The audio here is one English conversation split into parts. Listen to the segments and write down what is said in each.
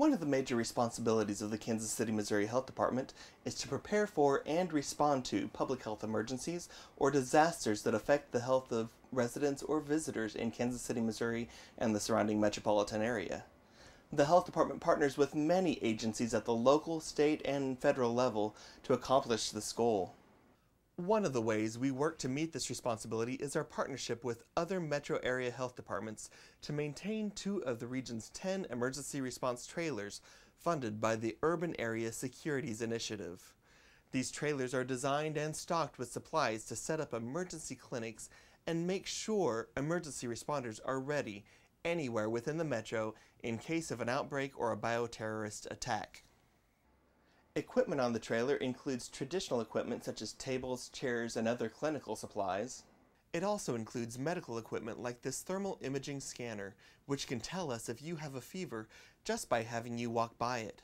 One of the major responsibilities of the Kansas City, Missouri Health Department is to prepare for and respond to public health emergencies or disasters that affect the health of residents or visitors in Kansas City, Missouri and the surrounding metropolitan area. The health department partners with many agencies at the local, state, and federal level to accomplish this goal. One of the ways we work to meet this responsibility is our partnership with other metro area health departments to maintain two of the region's 10 emergency response trailers funded by the Urban Area Securities Initiative. These trailers are designed and stocked with supplies to set up emergency clinics and make sure emergency responders are ready anywhere within the metro in case of an outbreak or a bioterrorist attack. Equipment on the trailer includes traditional equipment such as tables, chairs, and other clinical supplies. It also includes medical equipment like this thermal imaging scanner, which can tell us if you have a fever just by having you walk by it.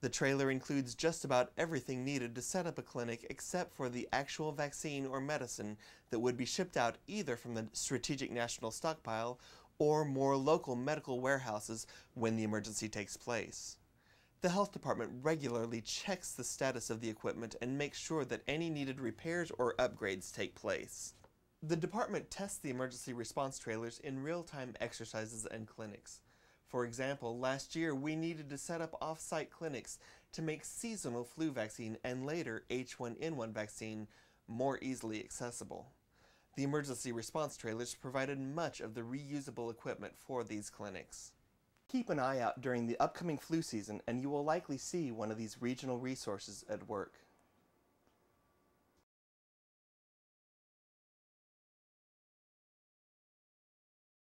The trailer includes just about everything needed to set up a clinic except for the actual vaccine or medicine that would be shipped out either from the Strategic National Stockpile or more local medical warehouses when the emergency takes place. The health department regularly checks the status of the equipment and makes sure that any needed repairs or upgrades take place. The department tests the emergency response trailers in real-time exercises and clinics. For example, last year we needed to set up off-site clinics to make seasonal flu vaccine and later H1N1 vaccine more easily accessible. The emergency response trailers provided much of the reusable equipment for these clinics. Keep an eye out during the upcoming flu season and you will likely see one of these regional resources at work.